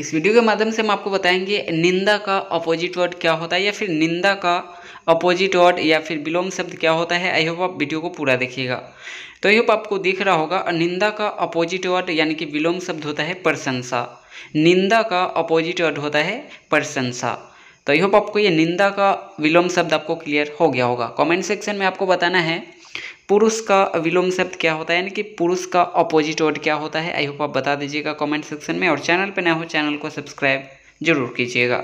इस वीडियो के माध्यम से हम आपको बताएंगे निंदा का अपोजिट वर्ड क्या होता है या फिर निंदा का अपोजिट वर्ड या फिर विलोम शब्द क्या होता है आई होप आप वीडियो को पूरा देखिएगा तो आई होप आपको दिख रहा होगा निंदा का अपोजिट वर्ड यानी कि विलोम शब्द होता है प्रशंसा निंदा का अपोजिट वर्ड होता है प्रशंसा तो आई होप आपको ये निंदा का विलोम शब्द आपको क्लियर हो गया होगा कमेंट सेक्शन में आपको बताना है पुरुष का विलोम शब्द क्या होता है यानी कि पुरुष का अपोजिट वर्ड क्या होता है आई होप आप बता दीजिएगा कमेंट सेक्शन में और चैनल पर नया हो चैनल को सब्सक्राइब जरूर कीजिएगा